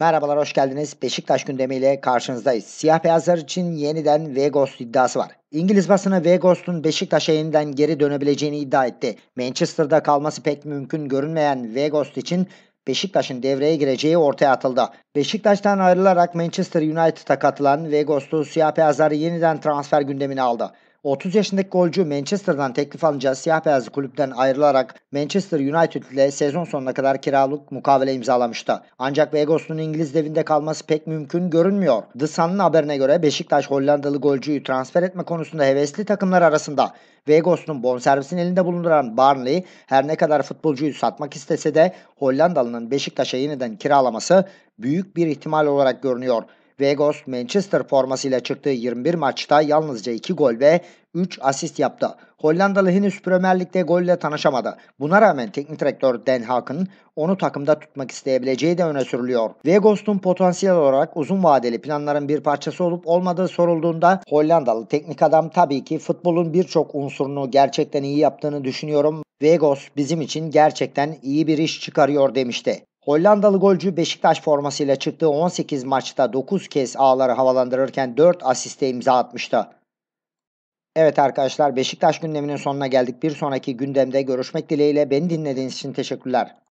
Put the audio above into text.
Merhabalar, hoş geldiniz. Beşiktaş gündemiyle karşınızdayız. Siyah beyazlar için yeniden Vegos iddiası var. İngiliz basını Vegos'un Beşiktaş'a yeniden geri dönebileceğini iddia etti. Manchester'da kalması pek mümkün görünmeyen Vegos için Beşiktaş'ın devreye gireceği ortaya atıldı. Beşiktaş'tan ayrılarak Manchester United'a katılan Vegos'u siyah beyazları yeniden transfer gündemine aldı. 30 yaşındaki golcü Manchester'dan teklif alınca siyah beyazlı kulüpten ayrılarak Manchester United ile sezon sonuna kadar kiralık mukavele imzalamıştı. Ancak Begos'un İngiliz devinde kalması pek mümkün görünmüyor. The Sun'ın haberine göre Beşiktaş Hollandalı golcüyü transfer etme konusunda hevesli takımlar arasında. Vegos'un bonservisini elinde bulunduran Barnley her ne kadar futbolcuyu satmak istese de Hollandalı'nın Beşiktaş'a yeniden kiralaması büyük bir ihtimal olarak görünüyor. Vegos Manchester formasıyla çıktığı 21 maçta yalnızca 2 gol ve 3 asist yaptı. Hollandalı henüz Premier Lig'de golle tanışamadı. Buna rağmen teknik direktör Den Haag'ın onu takımda tutmak isteyebileceği de öne sürülüyor. Vegos'un potansiyel olarak uzun vadeli planların bir parçası olup olmadığı sorulduğunda Hollandalı teknik adam tabii ki futbolun birçok unsurunu gerçekten iyi yaptığını düşünüyorum. Vegos bizim için gerçekten iyi bir iş çıkarıyor demişti. Hollandalı golcü Beşiktaş formasıyla çıktığı 18 maçta 9 kez ağları havalandırırken 4 asiste imza atmıştı. Evet arkadaşlar Beşiktaş gündeminin sonuna geldik. Bir sonraki gündemde görüşmek dileğiyle beni dinlediğiniz için teşekkürler.